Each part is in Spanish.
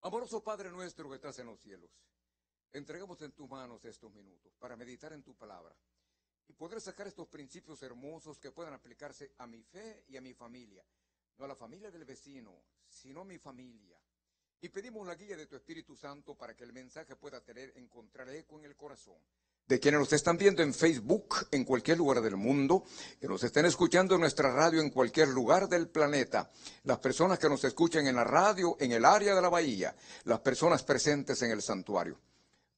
Amoroso Padre nuestro que estás en los cielos, entregamos en tus manos estos minutos para meditar en tu palabra y poder sacar estos principios hermosos que puedan aplicarse a mi fe y a mi familia, no a la familia del vecino, sino a mi familia. Y pedimos la guía de tu Espíritu Santo para que el mensaje pueda tener, encontrar eco en el corazón de quienes nos están viendo en Facebook, en cualquier lugar del mundo, que nos estén escuchando en nuestra radio en cualquier lugar del planeta, las personas que nos escuchan en la radio, en el área de la bahía, las personas presentes en el santuario.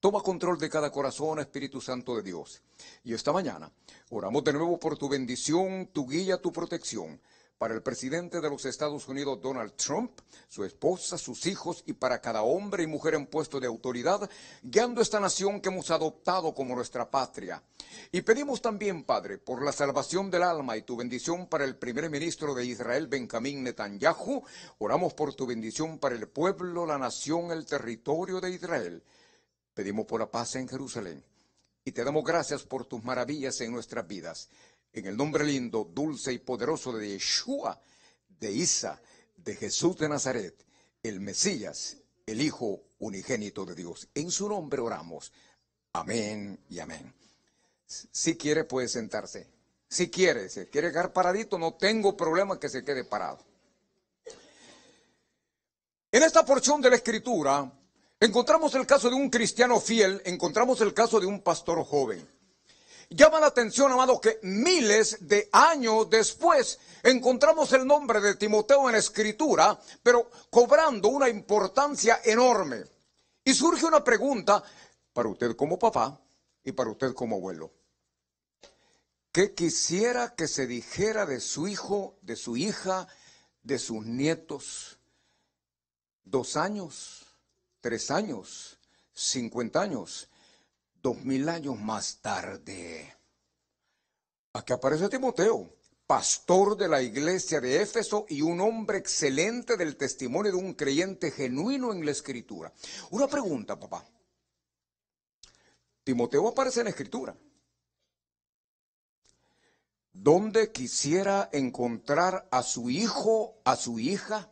Toma control de cada corazón, Espíritu Santo de Dios. Y esta mañana oramos de nuevo por tu bendición, tu guía, tu protección para el presidente de los Estados Unidos Donald Trump, su esposa, sus hijos y para cada hombre y mujer en puesto de autoridad, guiando esta nación que hemos adoptado como nuestra patria. Y pedimos también, Padre, por la salvación del alma y tu bendición para el primer ministro de Israel, Benjamín Netanyahu. Oramos por tu bendición para el pueblo, la nación, el territorio de Israel. Pedimos por la paz en Jerusalén. Y te damos gracias por tus maravillas en nuestras vidas en el nombre lindo, dulce y poderoso de Yeshua, de Isa, de Jesús de Nazaret, el Mesías, el Hijo unigénito de Dios. En su nombre oramos. Amén y amén. Si quiere puede sentarse. Si quiere, se si quiere quedar paradito, no tengo problema que se quede parado. En esta porción de la escritura encontramos el caso de un cristiano fiel, encontramos el caso de un pastor joven. Llama la atención, amado, que miles de años después encontramos el nombre de Timoteo en escritura, pero cobrando una importancia enorme. Y surge una pregunta para usted como papá y para usted como abuelo. ¿Qué quisiera que se dijera de su hijo, de su hija, de sus nietos? ¿Dos años? ¿Tres años? ¿Cincuenta años? dos mil años más tarde. Aquí aparece Timoteo, pastor de la iglesia de Éfeso y un hombre excelente del testimonio de un creyente genuino en la escritura. Una pregunta, papá. Timoteo aparece en la escritura. ¿Dónde quisiera encontrar a su hijo, a su hija?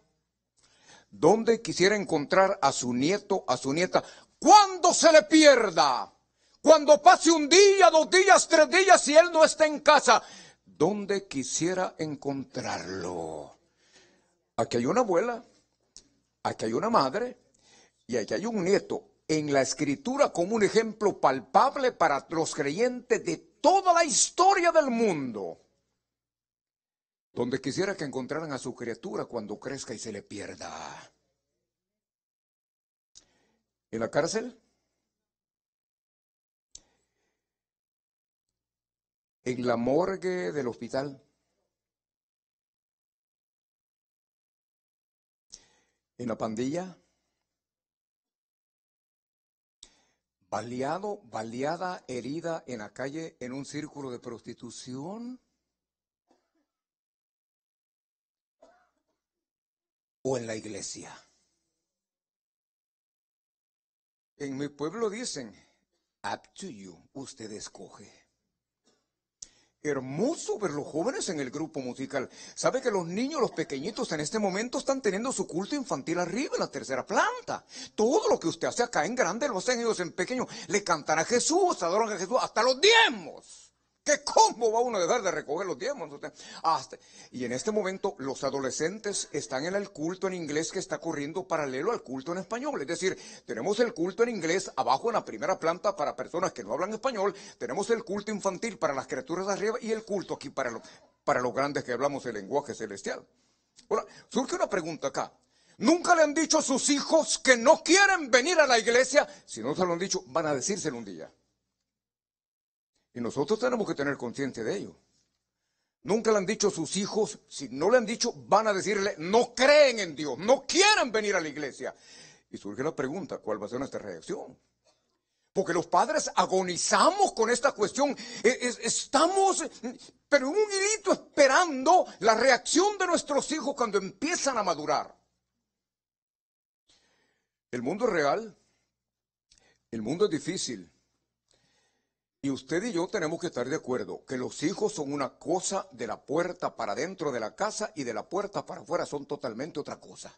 ¿Dónde quisiera encontrar a su nieto, a su nieta? Cuando se le pierda? Cuando pase un día, dos días, tres días y él no está en casa, ¿dónde quisiera encontrarlo? Aquí hay una abuela, aquí hay una madre y aquí hay un nieto. En la escritura como un ejemplo palpable para los creyentes de toda la historia del mundo. Donde quisiera que encontraran a su criatura cuando crezca y se le pierda. ¿En la cárcel? en la morgue del hospital. En la pandilla. Baleado, baleada, herida en la calle en un círculo de prostitución. O en la iglesia. En mi pueblo dicen, up to you, usted escoge. Hermoso ver los jóvenes en el grupo musical. Sabe que los niños, los pequeñitos en este momento están teniendo su culto infantil arriba en la tercera planta. Todo lo que usted hace acá en grande lo hacen ellos en pequeño. Le cantan a Jesús, adoran a Jesús, hasta los diezmos cómo va uno a dejar de recoger los diezmos? y en este momento los adolescentes están en el culto en inglés que está corriendo paralelo al culto en español. Es decir, tenemos el culto en inglés abajo en la primera planta para personas que no hablan español, tenemos el culto infantil para las criaturas de arriba y el culto aquí para, para los grandes que hablamos el lenguaje celestial. Ahora, surge una pregunta acá. Nunca le han dicho a sus hijos que no quieren venir a la iglesia. Si no se lo han dicho, van a decírselo un día. Y nosotros tenemos que tener consciente de ello. Nunca le han dicho a sus hijos, si no le han dicho, van a decirle, no creen en Dios, no quieran venir a la iglesia. Y surge la pregunta, ¿cuál va a ser nuestra reacción? Porque los padres agonizamos con esta cuestión. E-, estamos, pero un hilito esperando la reacción de nuestros hijos cuando empiezan a madurar. El mundo es real. El mundo es difícil. Y usted y yo tenemos que estar de acuerdo que los hijos son una cosa de la puerta para dentro de la casa y de la puerta para afuera son totalmente otra cosa.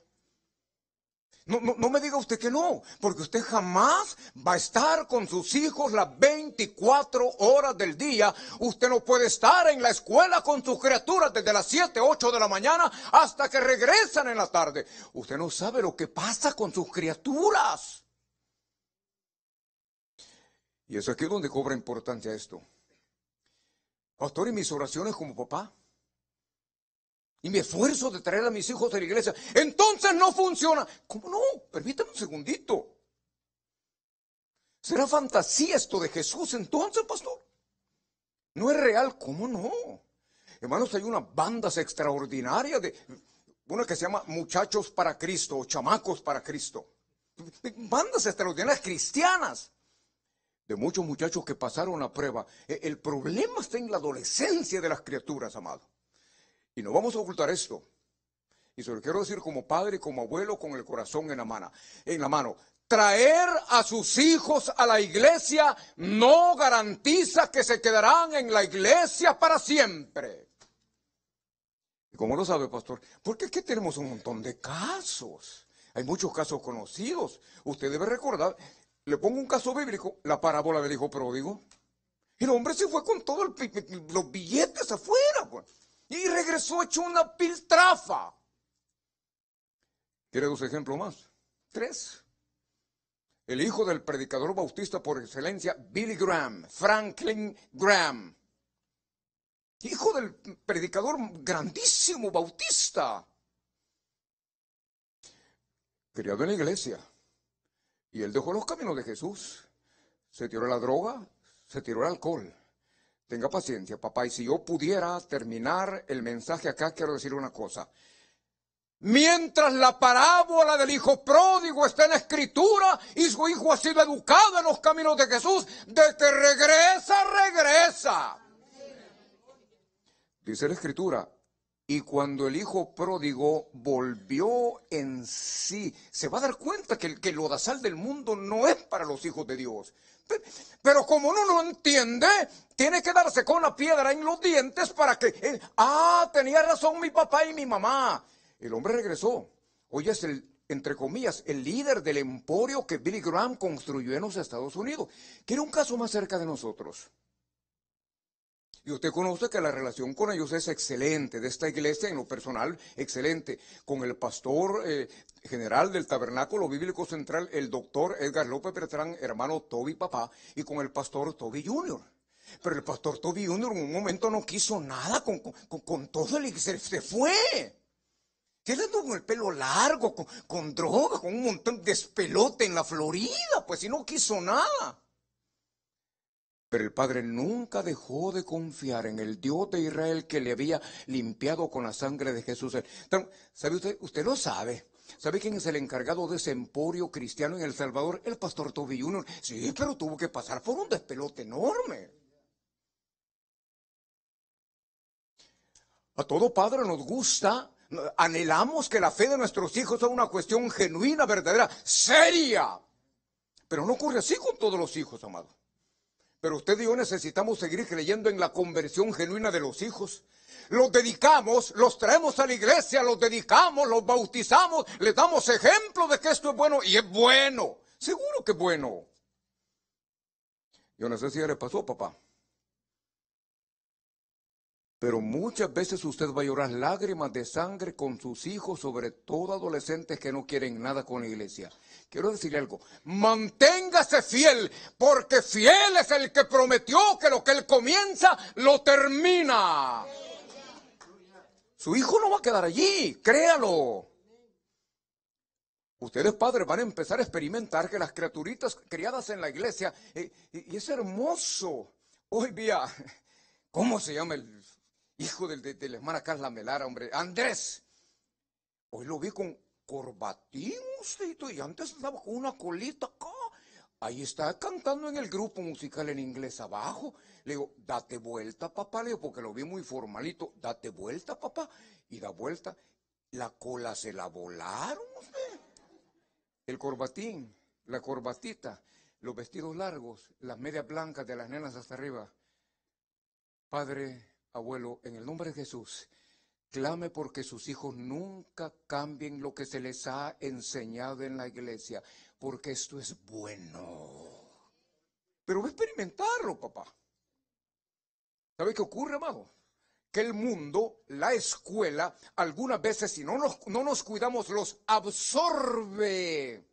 No, no, no me diga usted que no, porque usted jamás va a estar con sus hijos las 24 horas del día. Usted no puede estar en la escuela con sus criaturas desde las 7, 8 de la mañana hasta que regresan en la tarde. Usted no sabe lo que pasa con sus criaturas. Y es aquí donde cobra importancia esto. Pastor, y mis oraciones como papá. Y mi esfuerzo de traer a mis hijos a la iglesia. Entonces no funciona. ¿Cómo no? Permítame un segundito. ¿Será fantasía esto de Jesús entonces, pastor? No es real. ¿Cómo no? Hermanos, hay unas bandas extraordinarias de... Una que se llama Muchachos para Cristo o Chamacos para Cristo. Bandas extraordinarias cristianas de muchos muchachos que pasaron la prueba. E, el problema está en la adolescencia de las criaturas, amado. Y no vamos a ocultar esto. Y se lo quiero decir como padre, como abuelo, con el corazón en la mano. En la mano. Traer a sus hijos a la iglesia no garantiza que se quedarán en la iglesia para siempre. cómo lo sabe, pastor? Porque es que tenemos un montón de casos. Hay muchos casos conocidos. Usted debe recordar le pongo un caso bíblico, la parábola del hijo pródigo. El hombre se fue con todos los billetes afuera, pues, y regresó hecho una piltrafa. ¿Quiere dos ejemplos más? Tres. El hijo del predicador bautista por excelencia, Billy Graham, Franklin Graham. Hijo del predicador grandísimo bautista. Criado en la iglesia. Y él dejó los caminos de Jesús. Se tiró la droga, se tiró el alcohol. Tenga paciencia, papá. Y si yo pudiera terminar el mensaje acá, quiero decir una cosa. Mientras la parábola del hijo pródigo está en la escritura y su hijo ha sido educado en los caminos de Jesús, de que regresa, regresa. Dice la escritura, y cuando el hijo pródigo volvió en sí, se va a dar cuenta que el, que del mundo no es para los hijos de Dios. Pero como uno no entiende, tiene que darse con la piedra en los dientes para que ah, tenía razón mi papá y mi mamá. El hombre regresó. Hoy es el, entre comillas, el líder del emporio que Billy Graham construyó en los Estados Unidos. Quiero un caso más cerca de nosotros. Y usted conoce que la relación con ellos es excelente, de esta iglesia en lo personal, excelente. Con el pastor eh, general del Tabernáculo Bíblico Central, el doctor Edgar López Bertrán, hermano Toby Papá, y con el pastor Toby Jr. Pero el pastor Toby Jr. en un momento no quiso nada con, todo el se, se fue. Que él con el pelo largo, con, con droga, con un montón de espelote en la Florida, pues si no quiso nada. Pero el padre nunca dejó de confiar en el Dios de Israel que le había limpiado con la sangre de Jesús. ¿Sabe usted? Usted lo sabe. ¿Sabe quién es el encargado de ese emporio cristiano en El Salvador? El pastor Toby Junior. Sí, pero tuvo que pasar por un despelote enorme. A todo padre nos gusta, anhelamos que la fe de nuestros hijos sea una cuestión genuina, verdadera, seria. Pero no ocurre así con todos los hijos, amados. Pero usted y yo necesitamos seguir creyendo en la conversión genuina de los hijos. Los dedicamos, los traemos a la iglesia, los dedicamos, los bautizamos, les damos ejemplo de que esto es bueno y es bueno. Seguro que es bueno. Yo no sé si le pasó, papá. Pero muchas veces usted va a llorar lágrimas de sangre con sus hijos, sobre todo adolescentes que no quieren nada con la iglesia. Quiero decirle algo, manténgase fiel, porque fiel es el que prometió que lo que él comienza, lo termina. Su hijo no va a quedar allí, créalo. Ustedes padres van a empezar a experimentar que las criaturitas criadas en la iglesia, eh, y, es hermoso. Hoy día, ¿cómo se llama el hijo del, de, de la Carla Melara, hombre. Andrés, hoy lo vi con corbatín usted y antes andaba con una colita acá. Ahí está cantando en el grupo musical en inglés abajo. Le digo, date vuelta, papá, le digo, porque lo vi muy formalito. Date vuelta, papá. Y da vuelta. La cola se la volaron usted. El corbatín, la corbatita, los vestidos largos, las medias blancas de las nenas hasta arriba. Padre, abuelo, en el nombre de Jesús, clame porque sus hijos nunca cambien lo que se les ha enseñado en la iglesia, porque esto es bueno. Pero va a experimentarlo, papá. ¿Sabe qué ocurre, amado? Que el mundo, la escuela, algunas veces si no nos, no nos cuidamos, los absorbe.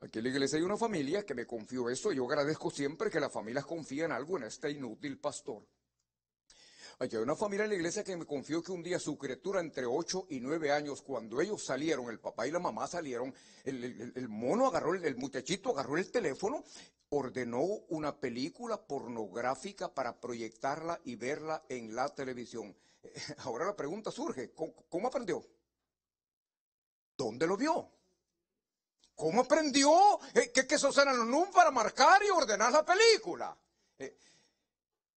Aquí en la iglesia hay una familia que me confió eso. Yo agradezco siempre que las familias confíen algo en este inútil pastor. Hay una familia en la iglesia que me confió que un día su criatura entre 8 y 9 años, cuando ellos salieron, el papá y la mamá salieron, el, mono agarró, el, muchachito agarró el teléfono, ordenó una película pornográfica para proyectarla y verla en la televisión. Ahora la pregunta surge, ¿cómo, aprendió? ¿Dónde lo vio? ¿Cómo aprendió? Eh, ¿Qué, que se en los para marcar y ordenar la película? Eh,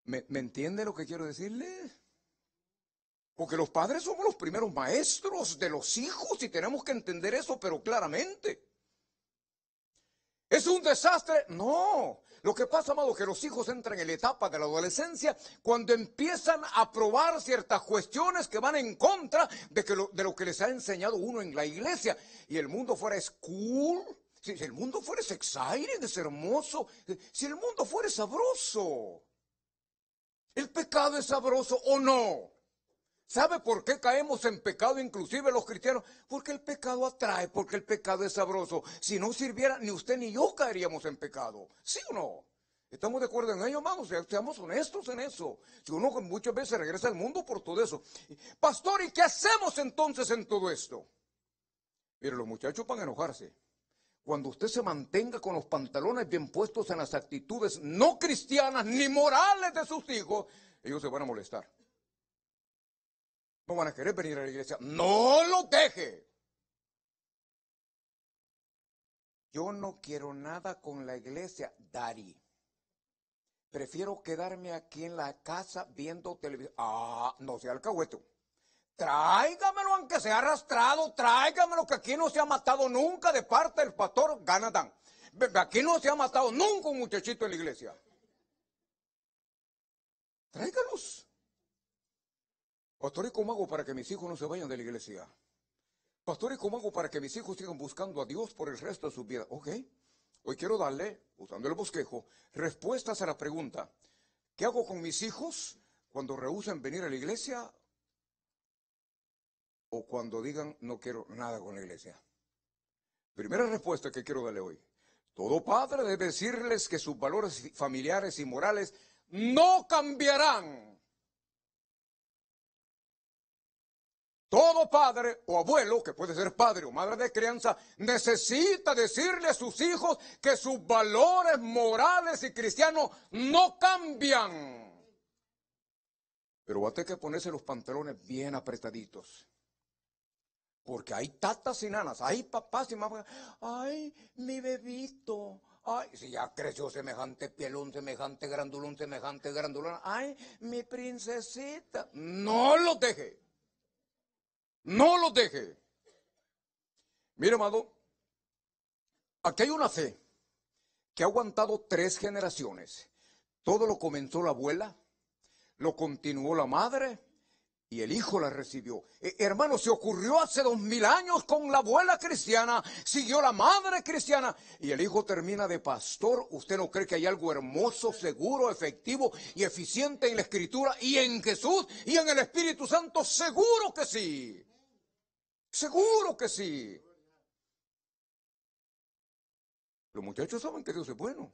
¿Me, entiende lo que quiero decirle? Porque los padres somos los primeros maestros de los hijos y tenemos que entender eso, pero claramente. ¿Es un desastre? No. Lo que pasa, amado, que los hijos entran en la etapa de la adolescencia cuando empiezan a probar ciertas cuestiones que van en contra de, lo, de que les ha enseñado uno en la iglesia. Y el mundo fuera es cool, si, el mundo fuera es es hermoso, si el mundo fuera sabroso. ¿El pecado es sabroso o no? ¿Sabe por qué caemos en pecado inclusive los cristianos? Porque el pecado atrae, porque el pecado es sabroso. Si no sirviera, ni usted ni yo caeríamos en pecado. ¿Sí o no? ¿Estamos de acuerdo en ello, hermanos? Seamos honestos en eso. Si uno muchas veces regresa al mundo por todo eso. Pastor, ¿y qué hacemos entonces en todo esto? Pero los muchachos van a enojarse cuando usted se mantenga con los pantalones bien puestos en las actitudes no cristianas ni morales de sus hijos, ellos se van a molestar. No van a querer venir a la iglesia. No lo deje. Yo no quiero nada con la iglesia, Dari. Prefiero quedarme aquí en la casa viendo televisión. Ah, no sea alcahueto. Tráigamelo, aunque ha arrastrado, tráigamelo, que aquí no se ha matado nunca de parte del pastor Ganadán. Aquí no se ha matado nunca un muchachito en la iglesia. Tráigalos. Pastor, ¿y cómo hago para que mis hijos no se vayan de la iglesia? Pastor, ¿y cómo hago para que mis hijos sigan buscando a Dios por el resto de su vida? Ok, hoy quiero darle, usando el bosquejo, respuestas a la pregunta, ¿qué hago con mis hijos cuando rehúsen venir a la iglesia cuando digan no quiero nada con la iglesia. Primera respuesta que quiero darle hoy. Todo padre debe decirles que sus valores familiares y morales no cambiarán. Todo padre o abuelo, que puede ser padre o madre de crianza, necesita decirle a sus hijos que sus valores morales y cristianos no cambian. Pero va a tener que ponerse los pantalones bien apretaditos porque hay tatas y nanas, hay papás y mamás. Ay, mi bebito. Ay, si ya creció semejante pielón, semejante grandulón, semejante grandulón. Ay, mi princesita. No lo deje. No lo deje. Mire, amado, aquí hay una fe que ha aguantado tres generaciones. Todo lo comenzó la abuela, lo continuó la madre y el hijo la recibió. Eh, hermano, se ocurrió hace dos mil años con la abuela cristiana, siguió la madre cristiana, y el hijo termina de pastor. ¿Usted no cree que hay algo hermoso, seguro, efectivo y eficiente en la escritura y en Jesús y en el Espíritu Santo? Seguro que sí. Seguro que sí. Los muchachos saben que Dios es bueno.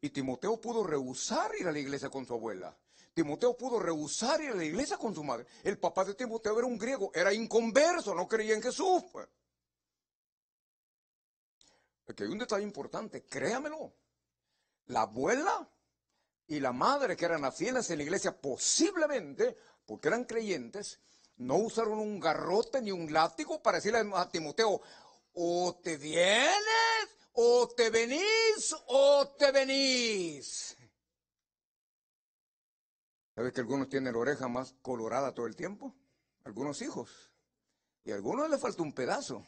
Y Timoteo pudo rehusar ir a la iglesia con su abuela. Timoteo pudo rehusar ir a la iglesia con su madre. El papá de Timoteo era un griego, era inconverso, no creía en Jesús. Pues. Aquí hay un detalle importante, créamelo. La abuela y la madre que eran afines en la iglesia, posiblemente, porque eran creyentes, no usaron un garrote ni un látigo para decirle a Timoteo, o te vienes, o te venís, o te venís. ¿Sabes que algunos tienen la oreja más colorada todo el tiempo? Algunos hijos. Y a algunos le falta un pedazo.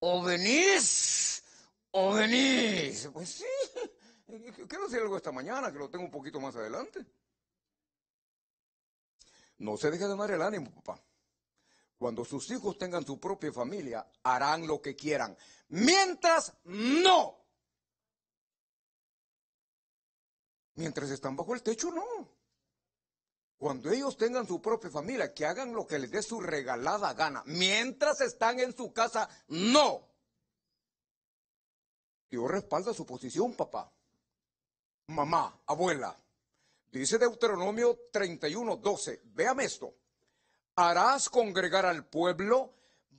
O venís, o venís. Pues sí, quiero decir algo esta mañana, que lo tengo un poquito más adelante. No se deje de dar el ánimo, papá. Cuando sus hijos tengan su propia familia, harán lo que quieran. Mientras no Mientras están bajo el techo, no. Cuando ellos tengan su propia familia, que hagan lo que les dé su regalada gana. Mientras están en su casa, no. Dios respalda su posición, papá, mamá, abuela. Dice Deuteronomio 31, 12. esto. Harás congregar al pueblo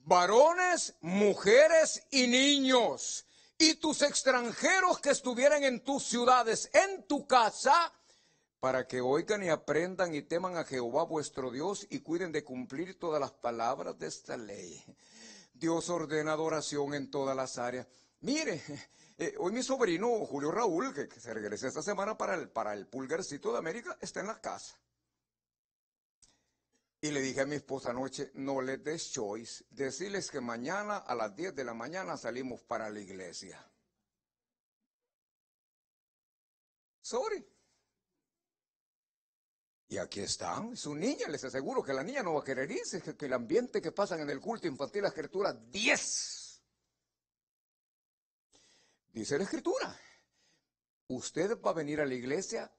varones, mujeres y niños y tus extranjeros que estuvieran en tus ciudades, en tu casa, para que oigan y aprendan y teman a Jehová vuestro Dios y cuiden de cumplir todas las palabras de esta ley. Dios ordena adoración en todas las áreas. Mire, eh, hoy mi sobrino Julio Raúl, que, se regresa esta semana para el, para el Pulgarcito de América, está en la casa. Y le dije a mi esposa anoche, no le des choice, decirles que mañana a las 10 de la mañana salimos para la iglesia. Sorry. Y aquí están, su niña, les aseguro que la niña no va a querer irse, que, que el ambiente que pasan en el culto infantil, la escritura, 10. Dice la escritura, usted va a venir a la iglesia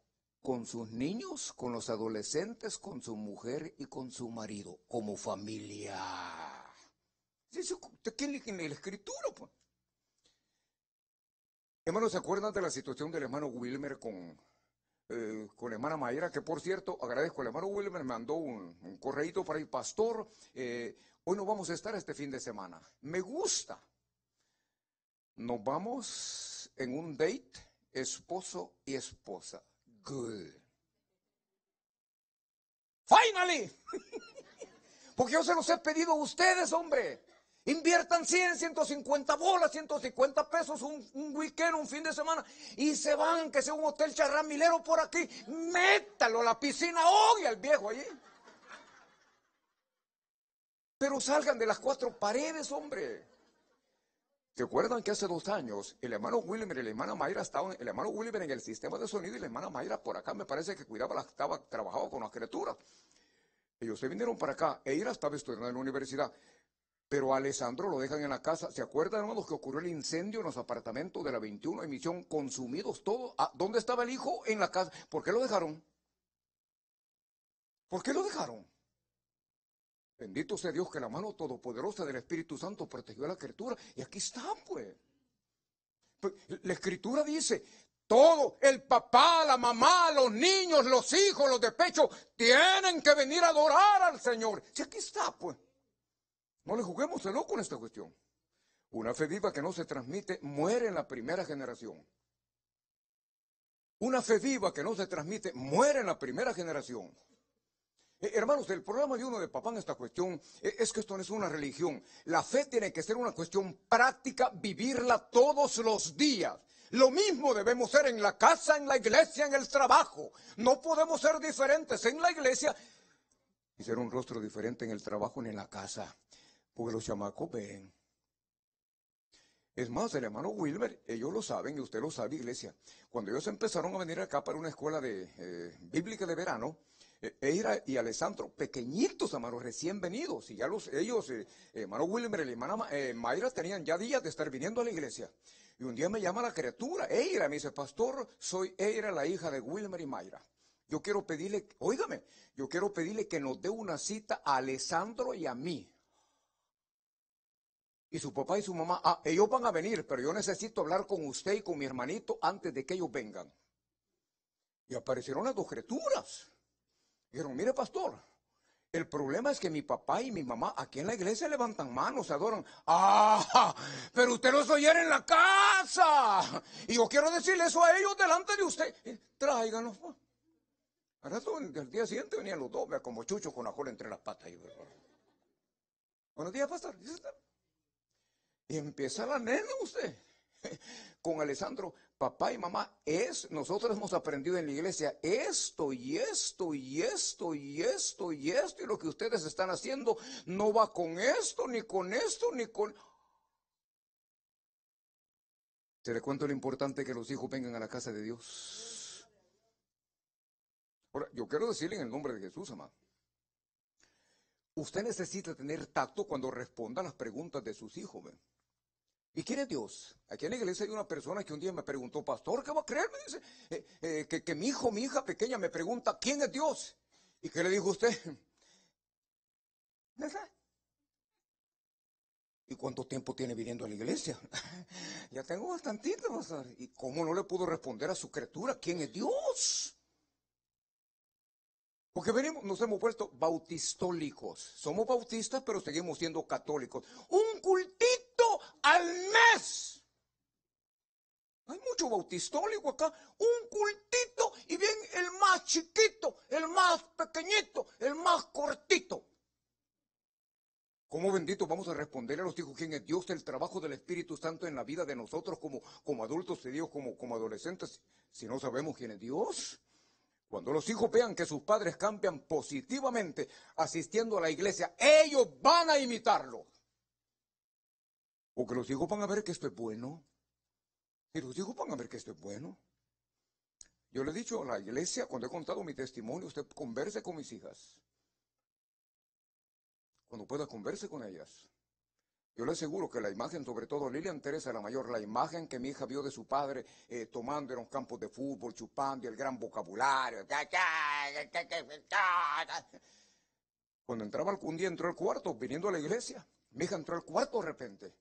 con sus niños, con los adolescentes, con su mujer y con su marido, como familia. Eso tiene en la escritura, Hermanos, ¿se acuerdan de la situación del hermano Wilmer con, eh, con la hermana Mayra? Que por cierto, agradezco al hermano Wilmer, me mandó un, un para el pastor. Eh, hoy no vamos a estar este fin de semana. Me gusta. Nos vamos en un date, esposo y esposa. Finally. Porque yo se los he pedido a ustedes, hombre. Inviertan 100, 150 bolas, 150 pesos un, un, weekend, un fin de semana y se van, que sea un hotel charramilero por aquí. Métalo a la piscina odia al viejo allí. Pero salgan de las cuatro paredes, hombre. ¿Se acuerdan que hace dos años el hermano Wilmer y la hermana Mayra estaban, el hermano Wilmer en el sistema de sonido y la hermana Mayra por acá me parece que cuidaba, la, estaba, trabajaba con las criaturas? Ellos se vinieron para acá, ella estaba estudiando en la universidad, pero a Alessandro lo dejan en la casa. ¿Se acuerdan, hermanos, que ocurrió el incendio en los apartamentos de la 21 emisión, consumidos todos? Ah, ¿Dónde estaba el hijo? En la casa. ¿Por qué lo dejaron? ¿Por qué lo dejaron? Bendito sea Dios que la mano todopoderosa del Espíritu Santo protegió a la criatura. Y aquí está, pues. pues. La escritura dice, todo, el papá, la mamá, los niños, los hijos, los de pecho, tienen que venir a adorar al Señor. Y aquí está, pues. No le juguemos el loco en esta cuestión. Una fe viva que no se transmite muere en la primera generación. Una fe viva que no se transmite muere en la primera generación. Eh, hermanos, el problema de uno de papá en esta cuestión eh, es que esto no es una religión. La fe tiene que ser una cuestión práctica, vivirla todos los días. Lo mismo debemos ser en la casa, en la iglesia, en el trabajo. No podemos ser diferentes en la iglesia y ser un rostro diferente en el trabajo ni en la casa. Porque los chamacos ven. Es más, el hermano Wilmer, ellos lo saben y usted lo sabe, iglesia. Cuando ellos empezaron a venir acá para una escuela de, eh, bíblica de verano, Eira y Alessandro, pequeñitos, hermanos recién venidos. Y ya los, ellos, eh, hermano Wilmer y la hermana eh, Mayra, tenían ya días de estar viniendo a la iglesia. Y un día me llama la criatura, Eira, me dice, pastor, soy Eira, la hija de Wilmer y Mayra. Yo quiero pedirle, óigame, yo quiero pedirle que nos dé una cita a Alessandro y a mí. Y su papá y su mamá, ah, ellos van a venir, pero yo necesito hablar con usted y con mi hermanito antes de que ellos vengan. Y aparecieron las dos criaturas. Dijeron, mire pastor, el problema es que mi papá y mi mamá aquí en la iglesia levantan manos, adoran. ¡Ah! Pero usted los oyera en la casa. Y yo quiero decirle eso a ellos delante de usted. Eh, Tráiganlos. Pues. Ahora el día siguiente venían los dos, como chucho con la cola entre las patas. Pues, Buenos días, pastor. Y empieza la nena usted con Alessandro papá y mamá, es, nosotros hemos aprendido en la iglesia esto y esto y esto y esto y esto, y lo que ustedes están haciendo no va con esto, ni con esto, ni con... Te le cuento lo importante que los hijos vengan a la casa de Dios. Ahora, yo quiero decirle en el nombre de Jesús, amado. Usted necesita tener tacto cuando responda a las preguntas de sus hijos. ¿ven? ¿Y quién es Dios? Aquí en la iglesia hay una persona que un día me preguntó, pastor, ¿qué va a creer? dice, eh, eh, que, mi hijo, mi hija pequeña me pregunta, ¿quién es Dios? ¿Y qué le dijo usted? ¿Y cuánto tiempo tiene viniendo a la iglesia? ya tengo bastantito, pastor. ¿Y cómo no le pudo responder a su criatura, quién es Dios? Porque venimos, nos hemos puesto bautistólicos. Somos bautistas, pero seguimos siendo católicos. Un cultivo al mes. Hay mucho bautistólico acá, un cultito y bien el más chiquito, el más pequeñito, el más cortito. ¿Cómo bendito vamos a responder a los hijos quién es Dios, el trabajo del Espíritu Santo en la vida de nosotros como, como adultos y Dios como, como adolescentes, si no sabemos quién es Dios? Cuando los hijos vean que sus padres cambian positivamente asistiendo a la iglesia, ellos van a imitarlo. Porque los hijos van a ver que esto es bueno. Y los hijos van a ver que esto es bueno. Yo le he dicho a la iglesia, cuando he contado mi testimonio, usted converse con mis hijas. Cuando pueda, converse con ellas. Yo le aseguro que la imagen, sobre todo Lilian Teresa, la mayor, la imagen que mi hija vio de su padre eh, tomando en los campos de fútbol, chupando y el gran vocabulario. Cuando entraba algún día, entró al cuarto, viniendo a la iglesia. Mi hija entró al cuarto de repente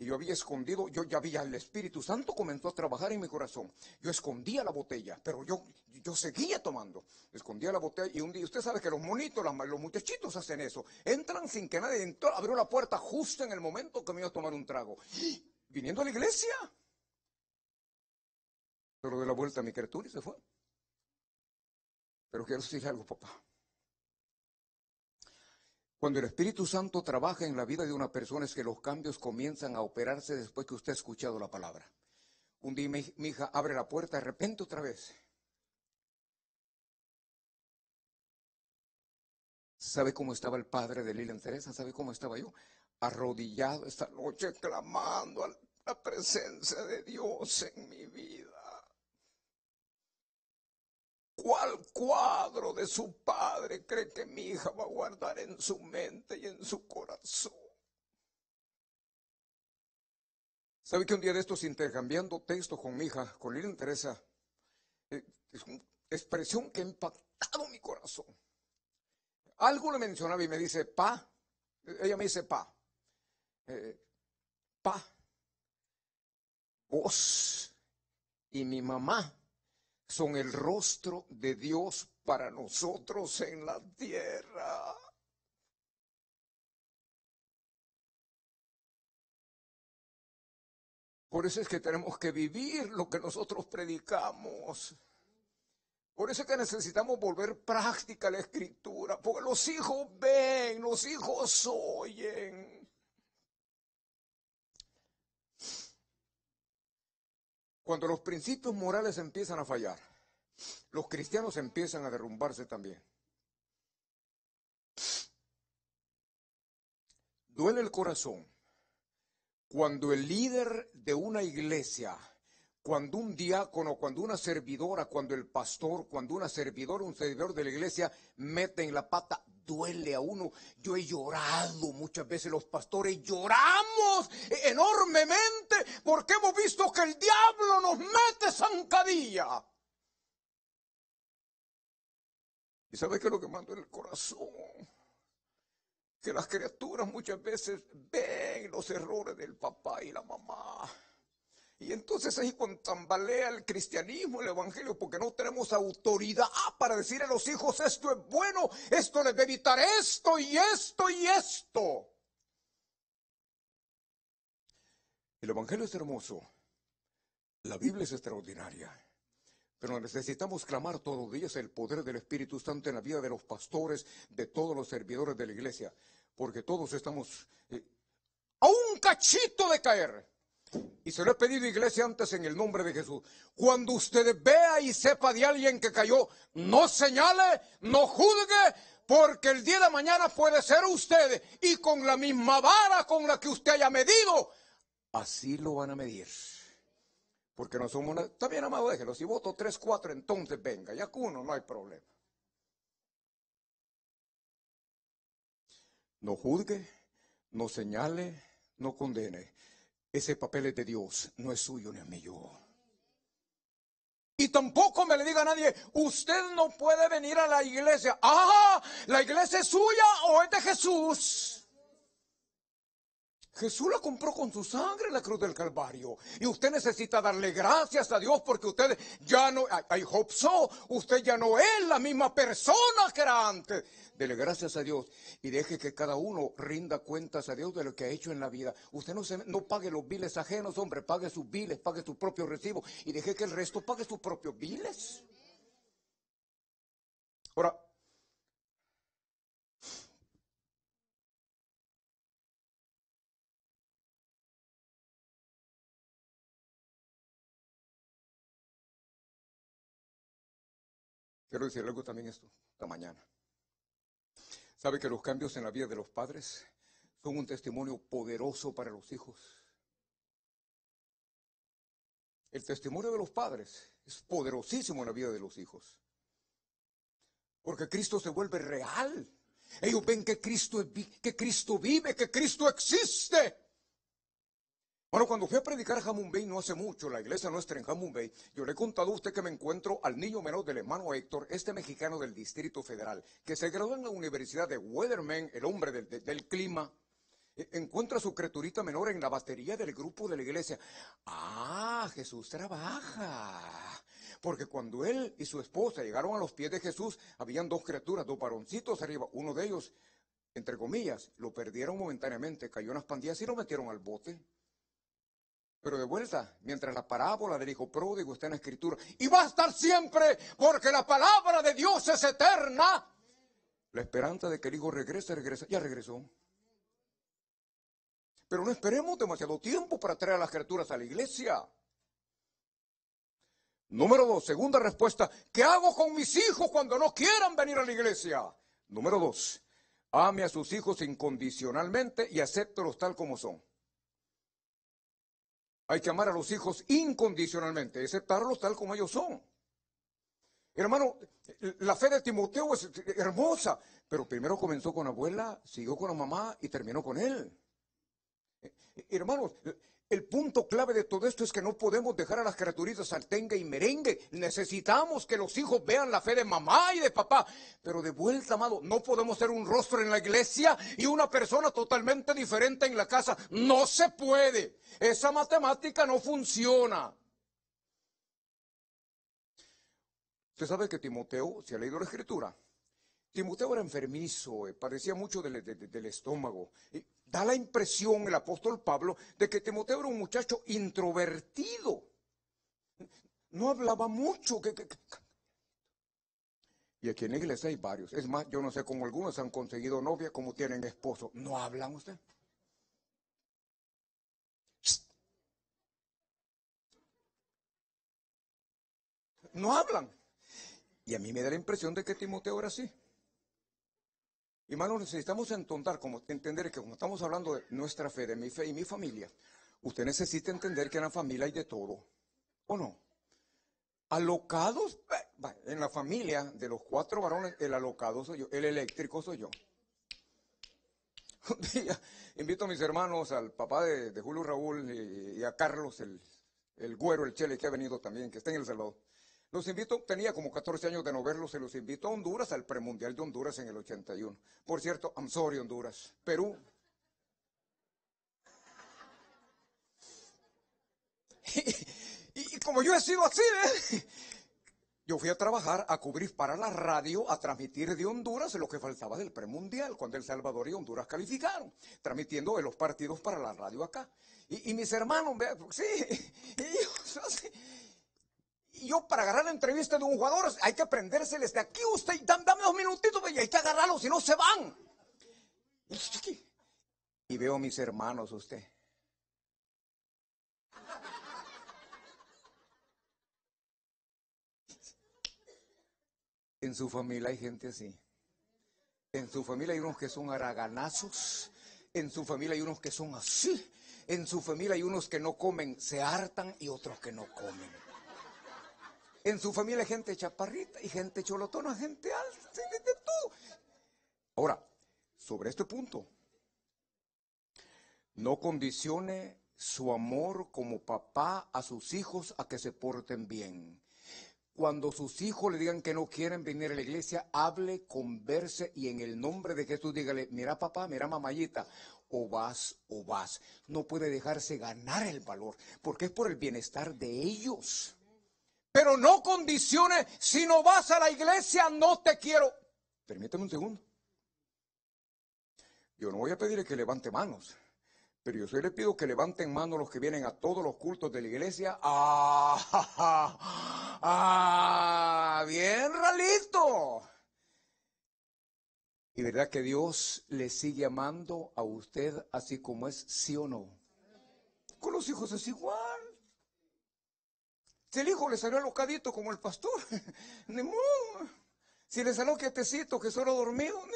y yo había escondido, yo ya había, el Espíritu Santo comenzó a trabajar en mi corazón. Yo escondía la botella, pero yo, yo seguía tomando. Escondía la botella y un día, usted sabe que los monitos, los muchachitos hacen eso. Entran sin que nadie entró, abrió la puerta justo en el momento que me iba a tomar un trago. ¡Y! Viniendo a la iglesia. Pero de la vuelta a mi criatura y se fue. Pero quiero decir algo, papá. Cuando el Espíritu Santo trabaja en la vida de una persona es que los cambios comienzan a operarse después que usted ha escuchado la palabra. Un día mi, hija abre la puerta de repente otra vez. ¿Sabe cómo estaba el padre de Lilian Teresa? ¿Sabe cómo estaba yo? Arrodillado esta noche clamando a la presencia de Dios en mi vida. ¿Cuál cuadro de su padre cree que mi hija va a guardar en su mente y en su corazón? ¿Sabe que un día de estos, intercambiando textos con mi hija, con Lilian Teresa, eh, es una expresión que ha impactado mi corazón? Algo le mencionaba y me dice, pa, ella me dice, pa, eh, pa, vos y mi mamá son el rostro de Dios para nosotros en la tierra. Por eso es que tenemos que vivir lo que nosotros predicamos. Por eso es que necesitamos volver práctica la escritura, porque los hijos ven, los hijos oyen. Cuando los principios morales empiezan a fallar, los cristianos empiezan a derrumbarse también. Duele el corazón cuando el líder de una iglesia cuando un diácono, cuando una servidora, cuando el pastor, cuando una servidora, un servidor de la iglesia mete en la pata, duele a uno. Yo he llorado muchas veces, los pastores lloramos enormemente porque hemos visto que el diablo nos mete zancadilla. ¿Y sabes qué es lo que mando en el corazón? Que las criaturas muchas veces ven los errores del papá y la mamá y entonces ahí tambalea el cristianismo, el evangelio, porque no tenemos autoridad para decir a los hijos esto es bueno, esto les debe evitar esto y esto y esto. El evangelio es hermoso, la Biblia es extraordinaria, pero necesitamos clamar todos los días el poder del Espíritu Santo en la vida de los pastores, de todos los servidores de la iglesia, porque todos estamos eh, a un cachito de caer. Y se lo he pedido, iglesia, antes en el nombre de Jesús. Cuando usted vea y sepa de alguien que cayó, no señale, no juzgue, porque el día de mañana puede ser usted. Y con la misma vara con la que usted haya medido, así lo van a medir. Porque no somos también Está bien, amado, déjelo. Si voto 3, 4, entonces venga. Ya que uno, no hay problema. No juzgue, no señale, no condene ese papel es de Dios, no es suyo ni es mío. Y tampoco me le diga a nadie, usted no puede venir a la iglesia. Ah, la iglesia es suya o es de Jesús. Jesús la compró con su sangre la cruz del Calvario. Y usted necesita darle gracias a Dios porque usted ya no, hay hope so, usted ya no es la misma persona que era antes. Dele gracias a Dios y deje que cada uno rinda cuentas a Dios de lo que ha hecho en la vida. Usted no, se, no pague los biles ajenos, hombre, pague sus biles, pague su propio recibo. y deje que el resto pague sus propios biles. Ahora, Quiero decir algo también esto, esta mañana. ¿Sabe que los cambios en la vida de los padres son un testimonio poderoso para los hijos? El testimonio de los padres es poderosísimo en la vida de los hijos. Porque Cristo se vuelve real. Ellos ven que Cristo, que Cristo vive, que Cristo existe. Bueno, cuando fui a predicar a Hammond Bay no hace mucho, la iglesia nuestra en Hammond Bay, yo le he contado a usted que me encuentro al niño menor del hermano Héctor, este mexicano del Distrito Federal, que se graduó en la Universidad de Weatherman, el hombre del, clima. E, encuentra su criaturita menor en la batería del grupo de la iglesia. Ah, Jesús trabaja. Porque cuando él y su esposa llegaron a los pies de Jesús, habían dos criaturas, dos varoncitos arriba. Uno de ellos, entre comillas, lo perdieron momentáneamente, cayó en las pandillas y lo metieron al bote. Pero de vuelta, mientras la parábola del Hijo Pródigo está en la Escritura, y va a estar siempre, porque la palabra de Dios es eterna. La esperanza de que el Hijo regrese, regresa, ya regresó. Pero no esperemos demasiado tiempo para traer a las criaturas a la iglesia. Número dos, segunda respuesta, ¿qué hago con mis hijos cuando no quieran venir a la iglesia? Número dos, ame a sus hijos incondicionalmente y acéptelos tal como son. Hay que amar a los hijos incondicionalmente, aceptarlos tal como ellos son. Hermano, la fe de Timoteo es hermosa, pero primero comenzó con abuela, siguió con la mamá y terminó con él. Eh, hermanos, el punto clave de todo esto es que no podemos dejar a las criaturitas saltenga y merengue. Necesitamos que los hijos vean la fe de mamá y de papá. Pero de vuelta, amado, no podemos ser un rostro en la iglesia y una persona totalmente diferente en la casa. No se puede. Esa matemática no funciona. Usted sabe que Timoteo, si ha leído la escritura, Timoteo era enfermizo, parecía eh, padecía mucho del, estómago. da la impresión el apóstol Pablo de que Timoteo era un muchacho introvertido. No hablaba mucho. Y aquí en la iglesia hay varios. Es más, yo no sé cómo algunos han conseguido novia, cómo tienen esposo. ¿No hablan ustedes. No hablan. Y a mí me da la impresión de que Timoteo era así. Hermanos, necesitamos entender, como, entender que como estamos hablando de nuestra fe, de mi fe y mi familia, usted necesita entender que en la familia hay de todo, ¿o no? Alocados, eh, en la familia de los cuatro varones, el alocado soy yo, el eléctrico soy yo. Un día invito a mis hermanos, al papá de, Julio Raúl y, a Carlos, el, el güero, el chele que ha venido también, que está en El salón. Los invito, tenía como 14 años de no verlos, se los invito a Honduras, al premundial de Honduras en el 81. Por cierto, I'm sorry, Honduras. Perú. Y, como yo he sido así, ¿eh? Yo fui a trabajar, a cubrir para la radio, a transmitir de Honduras lo que faltaba del premundial, cuando El Salvador y Honduras calificaron, transmitiendo de los partidos para la radio acá. Y, y mis hermanos, sí, ellos, así, y yo para agarrar la entrevista de un jugador hay que aprendérseles de aquí usted, dame, dame dos minutitos y hay que agarrarlos, si no se van. Y veo mis hermanos usted. En su familia hay gente así. En su familia hay unos que son araganazos. En su familia hay unos que son así. En su familia hay unos que no comen, se hartan y otros que no comen. En su familia gente chaparrita y gente cholotona, gente alta, de todo. Ahora, sobre este punto, no condicione su amor como papá a sus hijos a que se porten bien. Cuando sus hijos le digan que no quieren venir a la iglesia, hable, converse y en el nombre de Jesús dígale, mira papá, mira mamayita, o vas o vas. No puede dejarse ganar el valor, porque es por el bienestar de ellos pero no condiciones. Si no vas a la iglesia, no te quiero. Permíteme un segundo. Yo no voy a pedir que levante manos, pero yo sí le pido que levanten manos los que vienen a todos los cultos de la iglesia. ¡Ah! ¡Ah! ¡Bien ralito! Y verdad que Dios le sigue amando a usted así como es, sí o no. Con los hijos es igual. Si el hijo le salió alocadito como el pastor, ni modo. Si le salió quietecito, que solo dormido, ni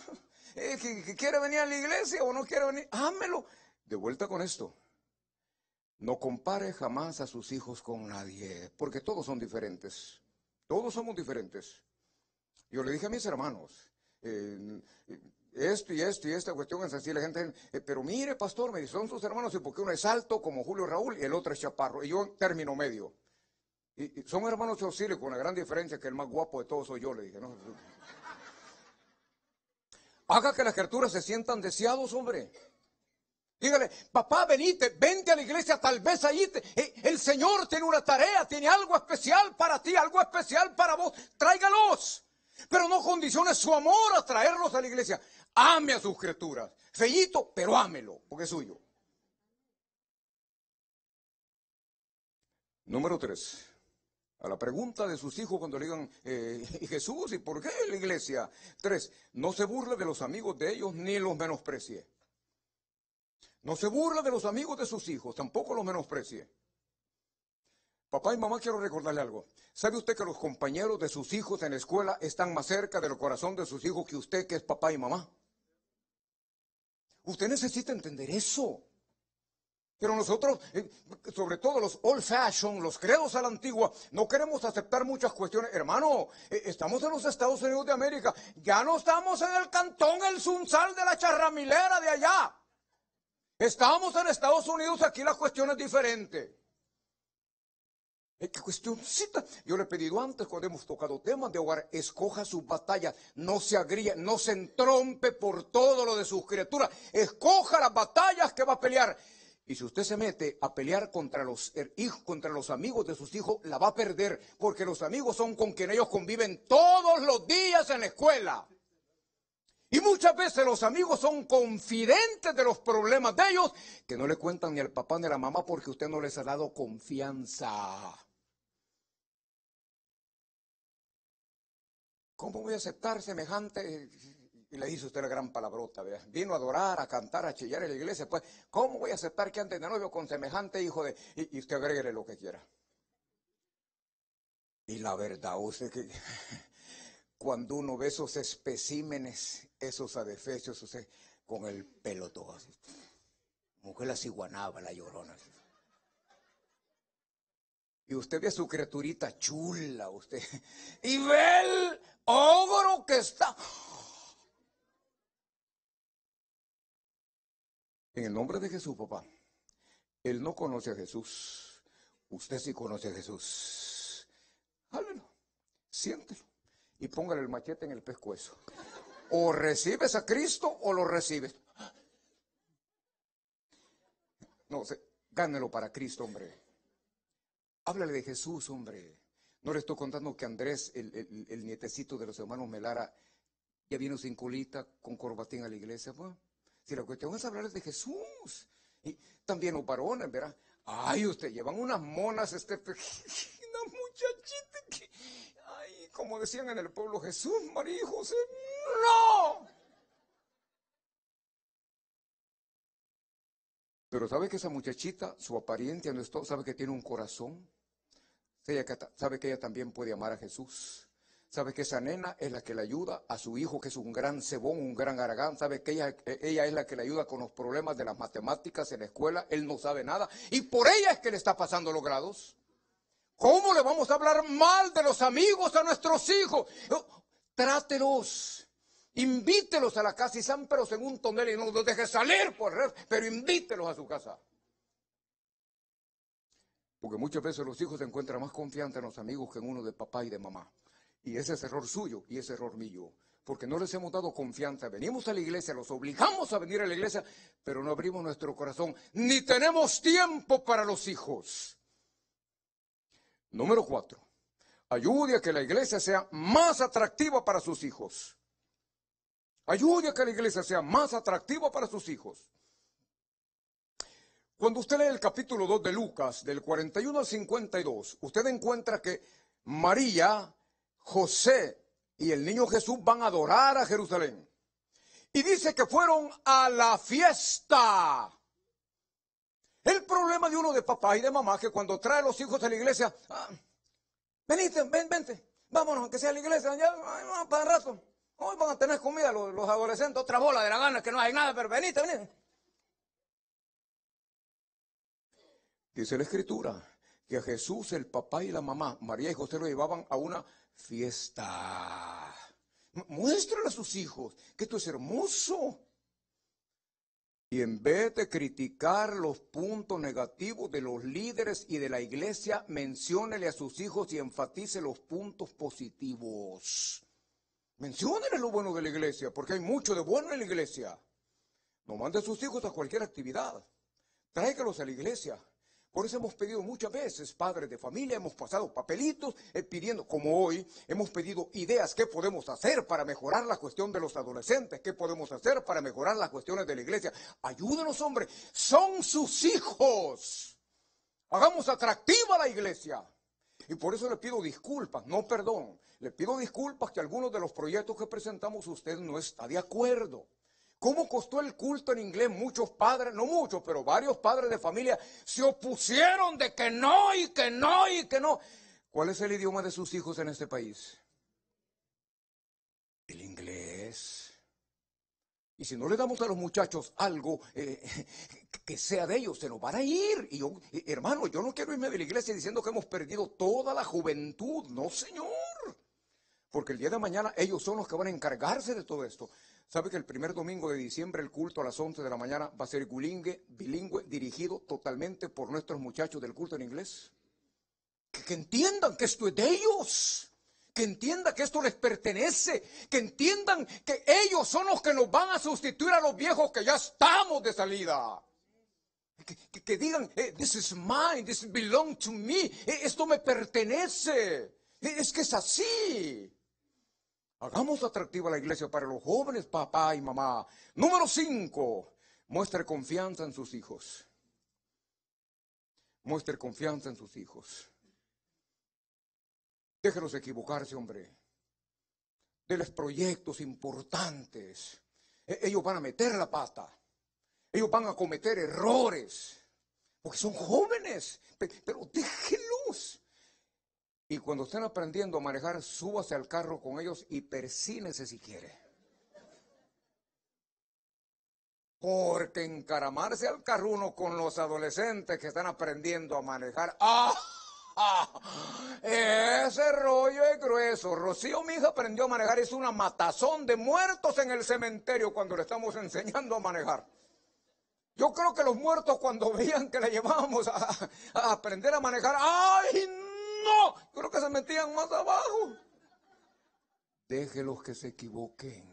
modo. Eh, que, quiere venir a la iglesia o no quiere venir, hámelo. De vuelta con esto. No compare jamás a sus hijos con nadie, porque todos son diferentes. Todos somos diferentes. Yo le dije a mis hermanos, eh, esto y esto y esta cuestión es así. La gente, eh, pero mire, pastor, me dice, son sus hermanos, y porque uno es alto como Julio Raúl y el otro es chaparro, y yo en término medio. Y, son hermanos auxilios, con la gran diferencia que el más guapo de todos soy yo, le dije, ¿no? Haga que las criaturas se sientan deseados, hombre. Dígale, papá, venite, vente a la iglesia, tal vez ahí eh, el Señor tiene una tarea, tiene algo especial para ti, algo especial para vos, tráigalos. Pero no condiciones su amor a traerlos a la iglesia. Ame a sus criaturas. Fellito, pero ámelo, porque es suyo. Número tres. A la pregunta de sus hijos cuando le digan, eh, Jesús? ¿Y por qué la iglesia? Tres, no se burle de los amigos de ellos ni los menosprecie. No se burla de los amigos de sus hijos, tampoco los menosprecie. Papá y mamá, quiero recordarle algo. ¿Sabe usted que los compañeros de sus hijos en la escuela están más cerca del corazón de sus hijos que usted, que es papá y mamá? Usted necesita entender eso. Pero nosotros, eh, sobre todo los old fashion, los credos a la antigua, no queremos aceptar muchas cuestiones. Hermano, eh, estamos en los Estados Unidos de América, ya no estamos en el cantón El Zunzal de la charramilera de allá. Estamos en Estados Unidos, aquí la cuestión es diferente. Es eh, que cuestioncita? Yo le he pedido antes, cuando hemos tocado temas de hogar, escoja sus batallas, no se agríe, no se entrompe por todo lo de sus criaturas, escoja las batallas que va a pelear. Y si usted se mete a pelear contra los er, hijos, contra los amigos de sus hijos, la va a perder, porque los amigos son con quien ellos conviven todos los días en la escuela. Y muchas veces los amigos son confidentes de los problemas de ellos que no le cuentan ni al papá ni a la mamá porque usted no les ha dado confianza. ¿Cómo voy a aceptar semejante? Y le dice usted la gran palabrota, vino a adorar, a cantar, a chillar en la iglesia. Pues, ¿cómo voy a aceptar que antes de novio con semejante hijo de... Y, usted agregue lo que quiera. Y la verdad, usted que cuando uno ve esos especímenes esos adefesios, o con el pelo todo así. Mujer la ciguanaba, la llorona. Y usted ve a su criaturita chula, usted. Y ve el ogro que está. En el nombre de Jesús, papá. Él no conoce a Jesús. Usted sí conoce a Jesús. Háblelo. Siéntelo. Y póngale el machete en el pescuezo. O recibes a Cristo o lo recibes. No, sé, gánelo para Cristo, hombre. Háblale de Jesús, hombre. No le estoy contando que Andrés, el, nietecito de los hermanos Melara, ya vino sin culita, con corbatín a la iglesia. Pues. Si la cuestión es hablarles de Jesús. Y también los varones, ¿verdad? Ay, usted, llevan unas monas, este, una muchachita que, ay, como decían en el pueblo, Jesús, María y José, no. Pero sabe que esa muchachita, su apariencia no es todo, sabe que tiene un corazón, sabe que ella también puede amar a Jesús. Sabe que esa nena es la que le ayuda a su hijo, que es un gran cebón, un gran aragán. Sabe que ella, eh, ella es la que le ayuda con los problemas de las matemáticas en la escuela. Él no sabe nada. Y por ella es que le está pasando los grados. ¿Cómo le vamos a hablar mal de los amigos a nuestros hijos? Oh, trátelos Invítelos a la casa y perros en un tonel y no los deje salir por pues, el pero invítelos a su casa. Porque muchas veces los hijos se encuentran más confianza en los amigos que en uno de papá y de mamá. Y ese es error suyo y ese error mío. Porque no les hemos dado confianza. Venimos a la iglesia, los obligamos a venir a la iglesia, pero no abrimos nuestro corazón. Ni tenemos tiempo para los hijos. Número cuatro. Ayude a que la iglesia sea más atractiva para sus hijos. Ayude a que la iglesia sea más atractiva para sus hijos. Cuando usted lee el capítulo 2 de Lucas, del 41 al 52, usted encuentra que María, José y el niño Jesús van a adorar a Jerusalén. Y dice que fueron a la fiesta. El problema de uno de papá y de mamá que cuando trae a los hijos a la iglesia, ah, ven, vente, vámonos, aunque sea a la iglesia, ya, para rato. Hoy van a tener comida los, adolescentes, otra bola de la gana que no hay nada, pero venite, venite. Dice la escritura que a Jesús el papá y la mamá, María y José lo llevaban a una fiesta. Muéstrale a sus hijos que esto es hermoso. Y en vez de criticar los puntos negativos de los líderes y de la iglesia, menciónele a sus hijos y enfatice los puntos positivos. Menciónenle lo bueno de la iglesia, porque hay mucho de bueno en la iglesia. No mande a sus hijos a cualquier actividad. Tráigalos a la iglesia. Por eso hemos pedido muchas veces, padres de familia, hemos pasado papelitos eh, pidiendo, como hoy, hemos pedido ideas, qué podemos hacer para mejorar la cuestión de los adolescentes, qué podemos hacer para mejorar las cuestiones de la iglesia. Ayúdenos, hombre, son sus hijos. Hagamos atractiva la iglesia. Y por eso le pido disculpas, no perdón. Le pido disculpas que algunos de los proyectos que presentamos usted no está de acuerdo. ¿Cómo costó el culto en inglés? Muchos padres, no muchos, pero varios padres de familia se opusieron de que no y que no y que no. ¿Cuál es el idioma de sus hijos en este país? El inglés. Y si no le damos a los muchachos algo eh, que sea de ellos, se nos van a ir. Y yo, eh, hermano, yo no quiero irme de la iglesia diciendo que hemos perdido toda la juventud. No, Señor. Porque el día de mañana ellos son los que van a encargarse de todo esto. ¿Sabe que el primer domingo de diciembre el culto a las 11 de la mañana va a ser bilingüe, bilingüe dirigido totalmente por nuestros muchachos del culto en inglés? que entiendan que esto es de ellos que entienda que esto les pertenece, que entiendan que ellos son los que nos van a sustituir a los viejos que ya estamos de salida. Que, digan, eh, this is mine, this belongs to me, eh, esto me pertenece. Eh, es que es así. Hagamos atractiva la iglesia para los jóvenes, papá y mamá. Número cinco, muestre confianza en sus hijos. Muestre confianza en sus hijos. Déjenos equivocarse, hombre. los proyectos importantes. E-, ellos van a meter la pata. Ellos van a cometer errores. Porque son jóvenes. pero déjenlos. Y cuando estén aprendiendo a manejar, súbase al carro con ellos y persínese si quiere. Porque encaramarse al carro uno con los adolescentes que están aprendiendo a manejar. ¡Ah! Ese rollo es grueso. Rocío, mi hija, aprendió a manejar. Es una matazón de muertos en el cementerio cuando le estamos enseñando a manejar. Yo creo que los muertos cuando veían que le llevábamos a, aprender a manejar, ¡ay, no! creo que se metían más abajo. Déjelos que se equivoquen.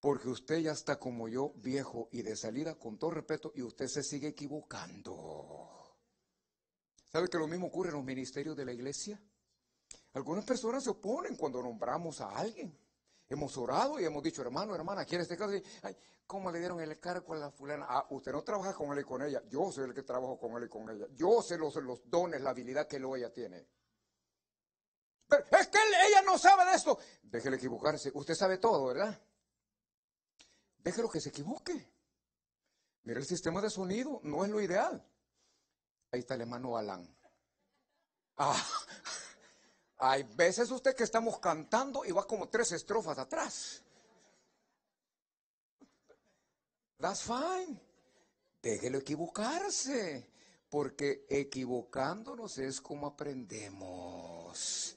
Porque usted ya está como yo, viejo y de salida, con todo respeto, y usted se sigue equivocando. ¿Sabe que lo mismo ocurre en los ministerios de la iglesia? Algunas personas se oponen cuando nombramos a alguien. Hemos orado y hemos dicho, hermano, hermana, ¿quiere este caso? Ay, ¿cómo le dieron el cargo a la fulana? Ah, usted no trabaja con él y con ella. Yo soy el que trabajo con él y con ella. Yo sé los, los dones, la habilidad que luego ella tiene. Pero es que ella no sabe de esto. Déjele equivocarse. Usted sabe todo, ¿verdad? Déjelo que se equivoque. Mira, el sistema de sonido no es lo ideal. Ahí está el hermano Alan hay ah, veces usted que estamos cantando y va como tres estrofas atrás. That's fine. Déjelo equivocarse, porque equivocándonos es como aprendemos.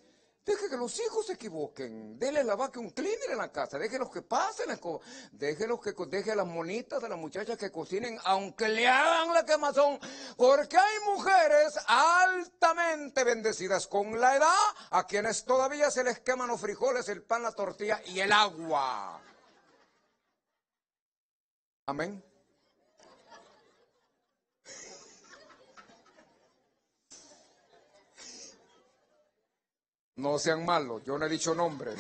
Deje que los hijos se equivoquen. Dele la vaca un cleaner en la casa. los que pasen. los que deje las monitas, de las muchachas que cocinen, aunque le hagan la quemazón. Porque hay mujeres altamente bendecidas con la edad a quienes todavía se les queman los frijoles, el pan, la tortilla y el agua. Amén. No sean malos, yo no he dicho nombre.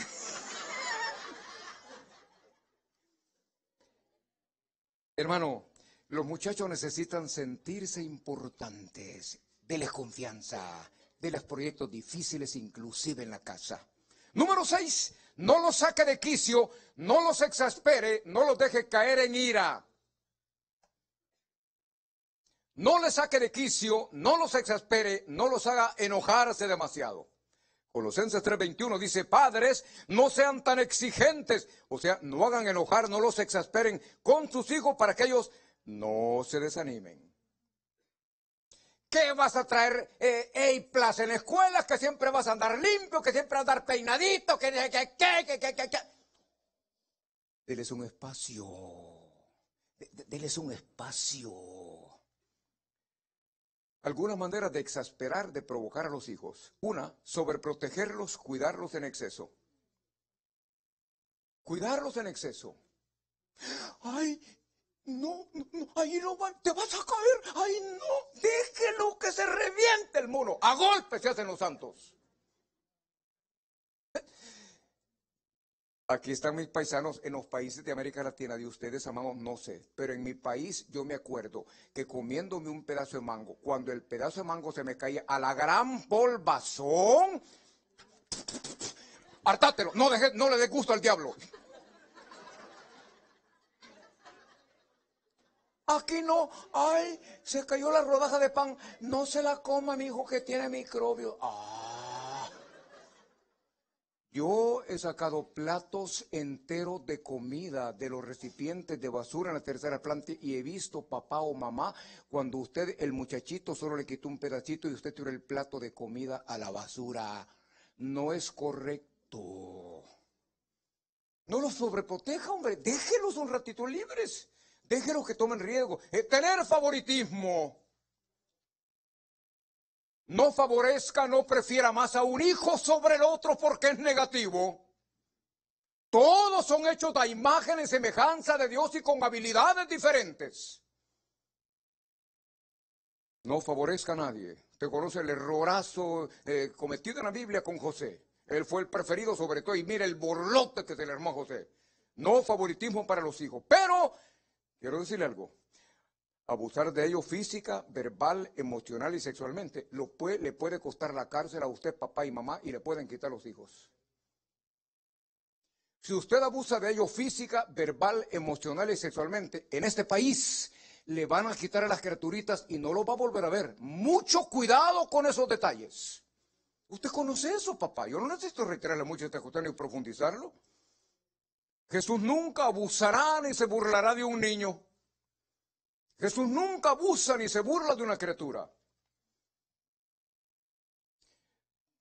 Hermano, los muchachos necesitan sentirse importantes. Deles confianza, los proyectos difíciles, inclusive en la casa. Número seis, No los saque de quicio, no los exaspere, no los deje caer en ira. No les saque de quicio, no los exaspere, no los haga enojarse demasiado. Colosenses 3:21 dice, padres, no sean tan exigentes, o sea, no hagan enojar, no los exasperen con sus hijos para que ellos no se desanimen. ¿Qué vas a traer eh, en escuelas? Que siempre vas a andar limpio, que siempre vas a andar peinadito, que que, que, que, que, que. un espacio. Deles un espacio. Algunas maneras de exasperar, de provocar a los hijos. Una, sobreprotegerlos, cuidarlos en exceso. Cuidarlos en exceso. Ay, no, no ahí no van, te vas a caer. Ay, no, déjelo que se reviente el mono. A golpe se hacen los santos. Aquí están mis paisanos en los países de América Latina, de ustedes amados no sé, pero en mi país yo me acuerdo que comiéndome un pedazo de mango, cuando el pedazo de mango se me caía a la gran polvazón, hartátelo, no, no le dé gusto al diablo. Aquí no, ay, se cayó la rodaja de pan, no se la coma mi hijo que tiene microbio. ¡Ah! Yo he sacado platos enteros de comida de los recipientes de basura en la tercera planta y he visto papá o mamá cuando usted, el muchachito, solo le quitó un pedacito y usted tiró el plato de comida a la basura. No es correcto. No los sobreproteja, hombre. Déjelos un ratito libres. Déjelos que tomen riesgo. Eh, tener favoritismo no favorezca, no prefiera más a un hijo sobre el otro porque es negativo. Todos son hechos a imagen y semejanza de Dios y con habilidades diferentes. No favorezca a nadie. Te conoce el errorazo eh, cometido en la Biblia con José. Él fue el preferido sobre todo. Y mira el borlote que se le armó a José. No favoritismo para los hijos. Pero quiero decirle algo abusar de ellos física, verbal, emocional y sexualmente, le puede costar la cárcel a usted, papá y mamá, y le pueden quitar los hijos. Si usted abusa de ellos física, verbal, emocional y sexualmente, en este país le van a quitar a las criaturitas y no lo va a volver a ver. Mucho cuidado con esos detalles. Usted conoce eso, papá. Yo no necesito reiterarle mucho esta cuestión y profundizarlo. Jesús nunca abusará ni se burlará de un niño. Jesús nunca abusa ni se burla de una criatura.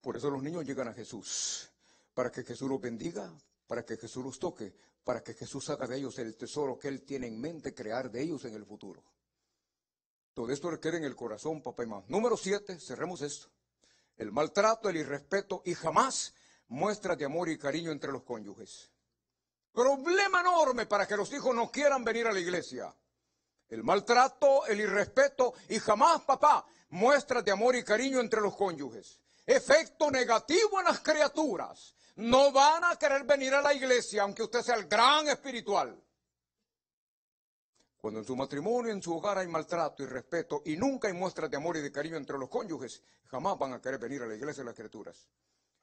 Por eso los niños llegan a Jesús, para que Jesús los bendiga, para que Jesús los toque, para que Jesús haga de ellos el tesoro que Él tiene en mente crear de ellos en el futuro. Todo esto queda en el corazón, papá y mamá. Número siete, cerremos esto. El maltrato, el irrespeto y jamás muestras de amor y cariño entre los cónyuges. Problema enorme para que los hijos no quieran venir a la iglesia el maltrato, el irrespeto y jamás, papá, muestras de amor y cariño entre los cónyuges. Efecto negativo en las criaturas. No van a querer venir a la iglesia aunque usted sea el gran espiritual. Cuando en su matrimonio, en su hogar hay maltrato y respeto y nunca hay muestras de amor y de cariño entre los cónyuges, jamás van a querer venir a la iglesia las criaturas.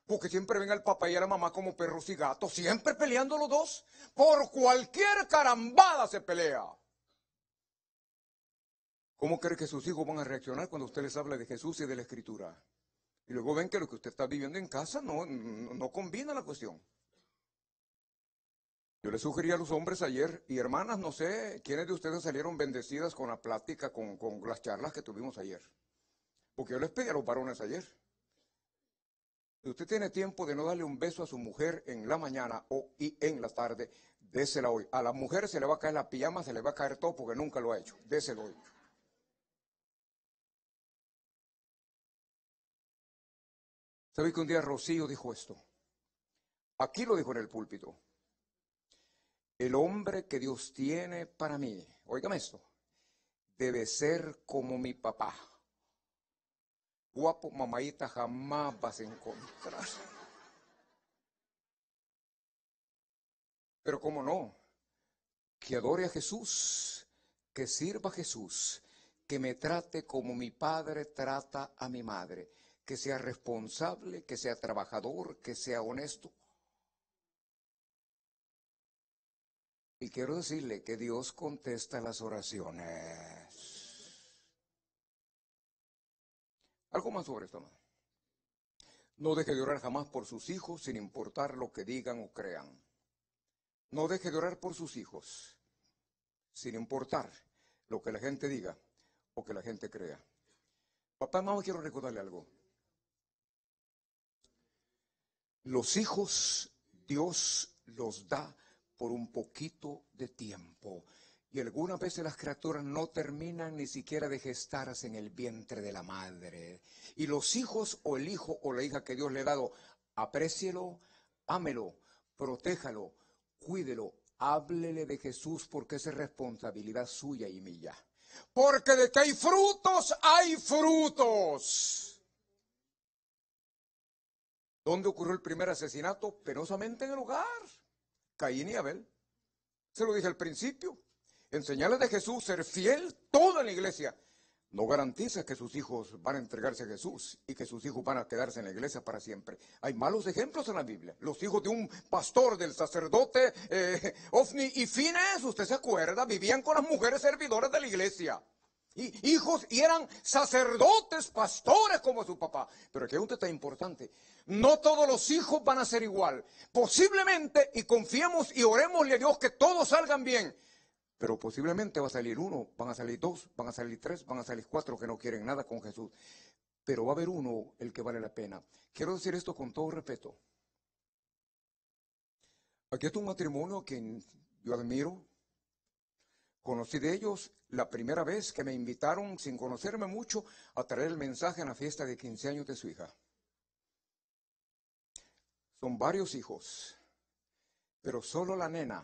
Porque siempre ven al papá y a la mamá como perros y gatos, siempre peleando los dos. Por cualquier carambada se pelea. ¿Cómo cree que sus hijos van a reaccionar cuando usted les habla de Jesús y de la Escritura? Y luego ven que lo que usted está viviendo en casa no, no, la cuestión. Yo le sugería a los hombres ayer, y hermanas, no sé quiénes de ustedes salieron bendecidas con la plática, con, las charlas que tuvimos ayer. Porque yo les pedí a los varones ayer. Si usted tiene tiempo de no darle un beso a su mujer en la mañana o y en la tarde, désela hoy. A la mujer se le va a caer la pijama, se le va a caer todo porque nunca lo ha hecho. Déselo hoy. ¿Sabéis que un día Rocío dijo esto? Aquí lo dijo en el púlpito. El hombre que Dios tiene para mí, oígame esto, debe ser como mi papá. Guapo, mamaita, jamás vas a encontrar. Pero cómo no, que adore a Jesús, que sirva a Jesús, que me trate como mi padre trata a mi madre que sea responsable, que sea trabajador, que sea honesto. Y quiero decirle que Dios contesta las oraciones. Algo más sobre esto, No deje de orar jamás por sus hijos, sin importar lo que digan o crean. No deje de orar por sus hijos, sin importar lo que la gente diga o que la gente crea. Papá, mamá, quiero recordarle algo. Los hijos Dios los da por un poquito de tiempo. Y algunas veces las criaturas no terminan ni siquiera de gestarse en el vientre de la madre. Y los hijos o el hijo o la hija que Dios le ha dado, aprécielo, ámelo, protéjalo, cuídelo, háblele de Jesús porque es responsabilidad suya y mía. Porque de que hay frutos, hay frutos. ¿Dónde ocurrió el primer asesinato? Penosamente en el hogar. Caín y Abel. Se lo dije al principio. En señales de Jesús, ser fiel toda la iglesia. No garantiza que sus hijos van a entregarse a Jesús y que sus hijos van a quedarse en la iglesia para siempre. Hay malos ejemplos en la Biblia. Los hijos de un pastor, del sacerdote, eh, Ofni y Fines, usted se acuerda, vivían con las mujeres servidoras de la iglesia hijos y eran sacerdotes, pastores como su papá. Pero que un tema importante. No todos los hijos van a ser igual. Posiblemente, y confiemos y oremosle a Dios que todos salgan bien. Pero posiblemente va a salir uno, van a salir dos, van a salir tres, van a salir cuatro que no quieren nada con Jesús. Pero va a haber uno el que vale la pena. Quiero decir esto con todo respeto. Aquí está un matrimonio que yo admiro, Conocí de ellos la primera vez que me invitaron, sin conocerme mucho, a traer el mensaje en la fiesta de 15 años de su hija. Son varios hijos, pero solo la nena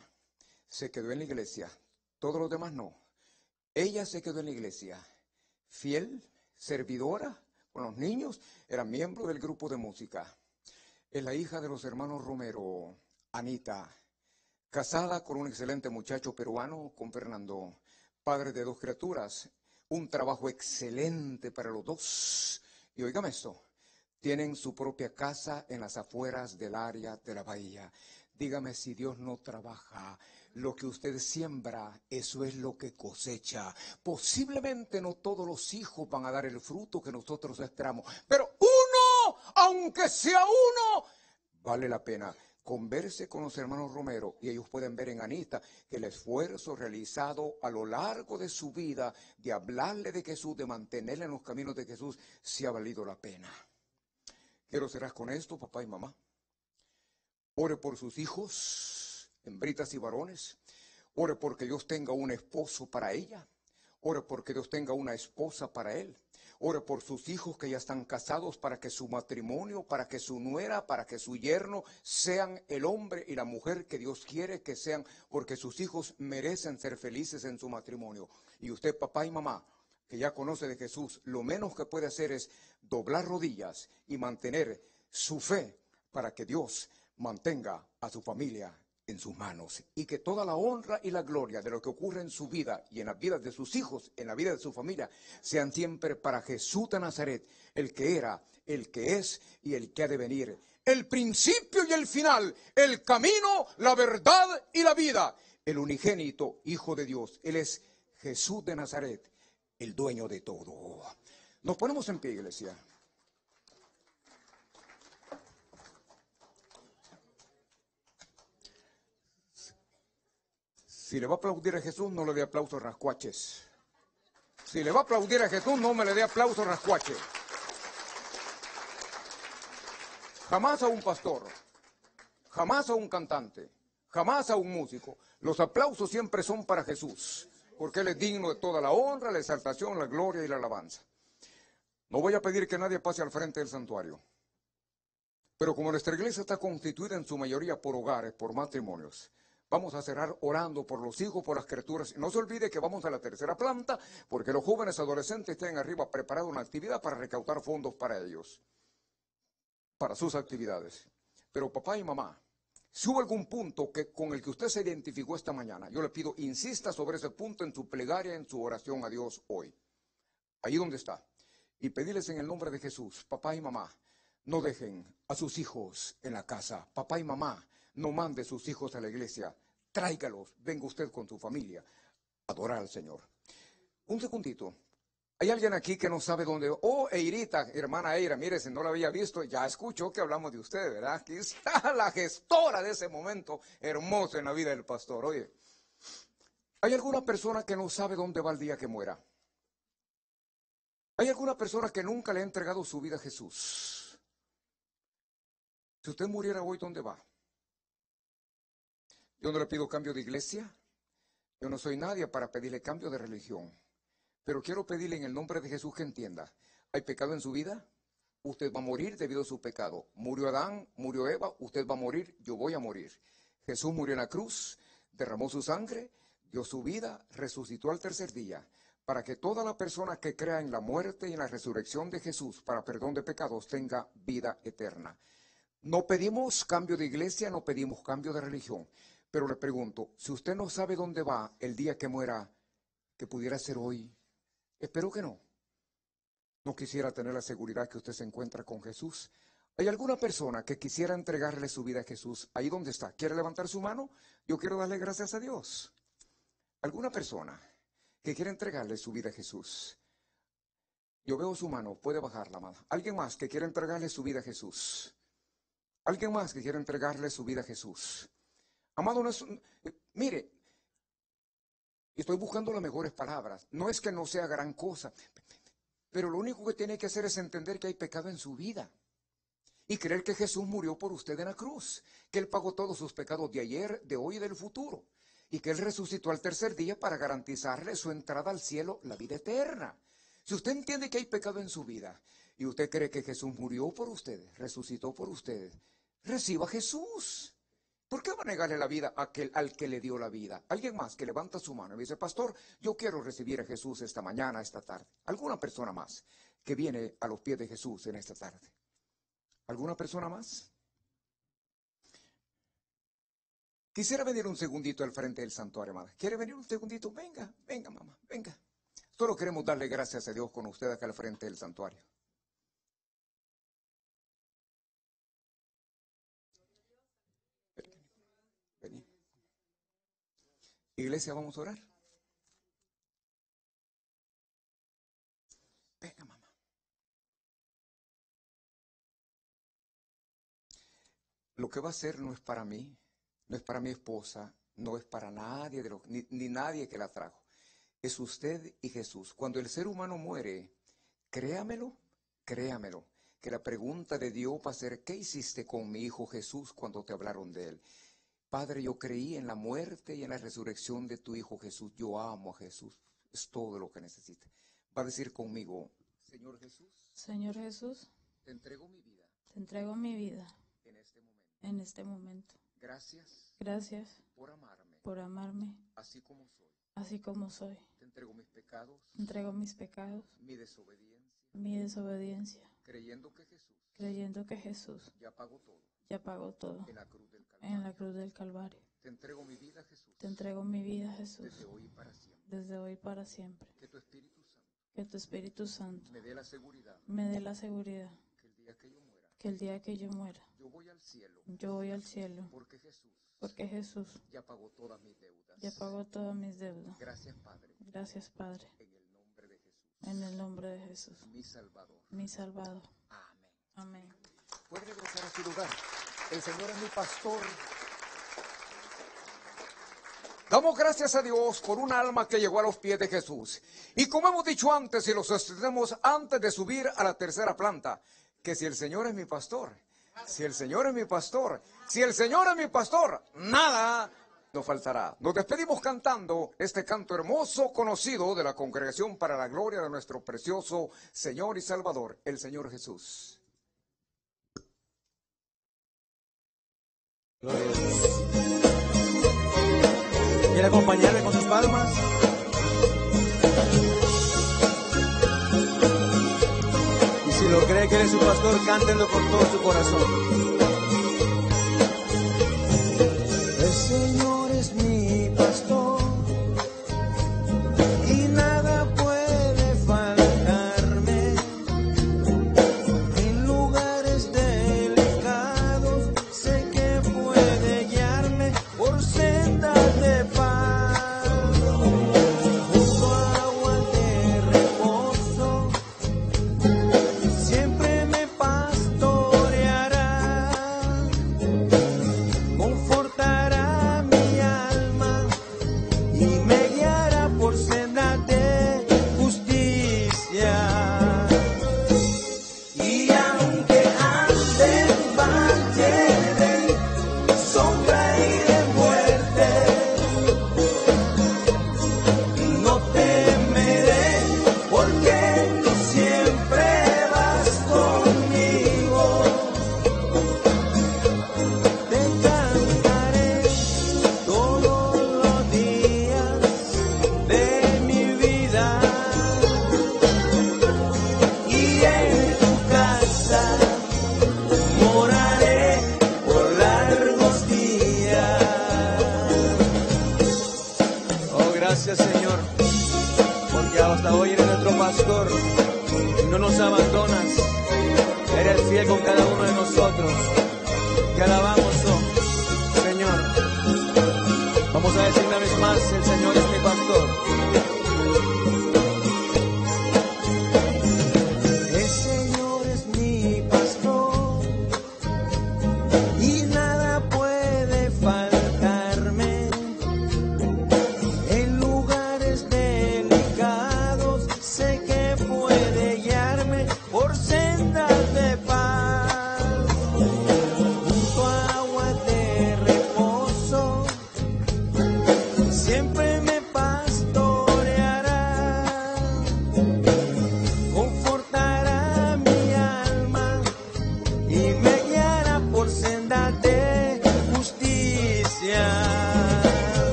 se quedó en la iglesia, todos los demás no. Ella se quedó en la iglesia, fiel, servidora con los niños, era miembro del grupo de música. Es la hija de los hermanos Romero, Anita casada con un excelente muchacho peruano, con Fernando, padre de dos criaturas, un trabajo excelente para los dos. Y oígame esto, tienen su propia casa en las afueras del área de la bahía. Dígame si Dios no trabaja. Lo que usted siembra, eso es lo que cosecha. Posiblemente no todos los hijos van a dar el fruto que nosotros esperamos, pero uno, aunque sea uno, vale la pena. Converse con los hermanos Romero y ellos pueden ver en Anita que el esfuerzo realizado a lo largo de su vida de hablarle de Jesús, de mantenerle en los caminos de Jesús, se ha valido la pena. Quiero serás con esto, papá y mamá. Ore por sus hijos, hembritas y varones. Ore porque Dios tenga un esposo para ella. Ore porque Dios tenga una esposa para él. Ore por sus hijos que ya están casados para que su matrimonio, para que su nuera, para que su yerno sean el hombre y la mujer que Dios quiere que sean, porque sus hijos merecen ser felices en su matrimonio. Y usted, papá y mamá, que ya conoce de Jesús, lo menos que puede hacer es doblar rodillas y mantener su fe para que Dios mantenga a su familia en sus manos y que toda la honra y la gloria de lo que ocurre en su vida y en las vidas de sus hijos, en la vida de su familia, sean siempre para Jesús de Nazaret, el que era, el que es y el que ha de venir, el principio y el final, el camino, la verdad y la vida, el unigénito Hijo de Dios. Él es Jesús de Nazaret, el dueño de todo. Nos ponemos en pie, iglesia. Si le va a aplaudir a Jesús, no le dé aplausos rascuaches. Si le va a aplaudir a Jesús, no me le dé aplausos rascuaches. Jamás a un pastor, jamás a un cantante, jamás a un músico. Los aplausos siempre son para Jesús, porque Él es digno de toda la honra, la exaltación, la gloria y la alabanza. No voy a pedir que nadie pase al frente del santuario. Pero como nuestra iglesia está constituida en su mayoría por hogares, por matrimonios, Vamos a cerrar orando por los hijos, por las criaturas. No se olvide que vamos a la tercera planta porque los jóvenes adolescentes están arriba preparado una actividad para recaudar fondos para ellos, para sus actividades. Pero papá y mamá, si hubo algún punto que, con el que usted se identificó esta mañana, yo le pido, insista sobre ese punto en su plegaria, en su oración a Dios hoy. Ahí donde está. Y pedirles en el nombre de Jesús, papá y mamá, no dejen a sus hijos en la casa. Papá y mamá, no mande sus hijos a la iglesia, tráigalos, venga usted con su familia, adorar al Señor. Un segundito. Hay alguien aquí que no sabe dónde. Oh, Eirita, hermana Eira, mire, si no la había visto, ya escuchó que hablamos de usted, ¿verdad? Aquí está la gestora de ese momento hermosa en la vida del pastor. Oye, ¿hay alguna persona que no sabe dónde va el día que muera? ¿Hay alguna persona que nunca le ha entregado su vida a Jesús? Si usted muriera hoy, ¿dónde va? Yo no le pido cambio de iglesia. Yo no soy nadie para pedirle cambio de religión. Pero quiero pedirle en el nombre de Jesús que entienda. ¿Hay pecado en su vida? Usted va a morir debido a su pecado. Murió Adán, murió Eva, usted va a morir, yo voy a morir. Jesús murió en la cruz, derramó su sangre, dio su vida, resucitó al tercer día, para que toda la persona que crea en la muerte y en la resurrección de Jesús para perdón de pecados tenga vida eterna. No pedimos cambio de iglesia, no pedimos cambio de religión. Pero le pregunto, si usted no sabe dónde va el día que muera, que pudiera ser hoy, espero que no. No quisiera tener la seguridad que usted se encuentra con Jesús. ¿Hay alguna persona que quisiera entregarle su vida a Jesús ahí donde está? ¿Quiere levantar su mano? Yo quiero darle gracias a Dios. ¿Alguna persona que quiera entregarle su vida a Jesús? Yo veo su mano, puede bajarla, mano. ¿Alguien más que quiera entregarle su vida a Jesús? ¿Alguien más que quiera entregarle su vida a Jesús? Amado, no es, mire, estoy buscando las mejores palabras. No es que no sea gran cosa, pero lo único que tiene que hacer es entender que hay pecado en su vida y creer que Jesús murió por usted en la cruz, que Él pagó todos sus pecados de ayer, de hoy y del futuro, y que Él resucitó al tercer día para garantizarle su entrada al cielo, la vida eterna. Si usted entiende que hay pecado en su vida y usted cree que Jesús murió por usted, resucitó por usted, reciba a Jesús. ¿Por qué va a negarle la vida a aquel, al que le dio la vida? Alguien más que levanta su mano y dice, pastor, yo quiero recibir a Jesús esta mañana, esta tarde. Alguna persona más que viene a los pies de Jesús en esta tarde. ¿Alguna persona más? Quisiera venir un segundito al frente del santuario, amada. ¿Quiere venir un segundito? Venga, venga, mamá, venga. Solo queremos darle gracias a Dios con usted acá al frente del santuario. Iglesia, vamos a orar. Venga, mamá. Lo que va a hacer no es para mí, no es para mi esposa, no es para nadie, de ni nadie que la trajo. Es usted y Jesús. Cuando el ser humano muere, créamelo, créamelo, que la pregunta de Dios va a ser, ¿qué hiciste con mi hijo Jesús cuando te hablaron de él? Padre, yo creí en la muerte y en la resurrección de tu Hijo Jesús. Yo amo a Jesús. Es todo lo que necesito. Va a decir conmigo, Señor Jesús. Señor Jesús. Te entrego mi vida. Te entrego mi vida. En este momento. En este momento. Gracias. Gracias. Por amarme. Por amarme. Así como soy. Así como soy. Te entrego mis pecados. entrego mis pecados. Mi desobediencia. Mi desobediencia. Creyendo que Jesús. Creyendo que Jesús. Ya pagó todo ya pagó todo en la cruz del Calvario. Te entrego mi vida, Jesús. Desde hoy para siempre. Que tu Espíritu Santo. Me dé la seguridad. Que el día que yo muera. yo voy al cielo. Porque Jesús. Ya pagó todas mis deudas. Gracias, Padre. En el nombre de Jesús. Mi Salvador. Amén a su lugar. El Señor es mi pastor. Damos gracias a Dios por un alma que llegó a los pies de Jesús. Y como hemos dicho antes, y lo sostenemos antes de subir a la tercera planta, que si el Señor es mi pastor, si el Señor es mi pastor, si el Señor es mi pastor, nada nos faltará. Nos despedimos cantando este canto hermoso conocido de la congregación para la gloria de nuestro precioso Señor y Salvador, el Señor Jesús. ¿Quiere acompañarle con sus palmas? Y si lo cree que eres su pastor, cántelo con todo su corazón. El Señor es mi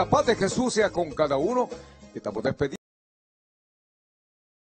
la paz de Jesús sea con cada uno. que Estamos despedidos.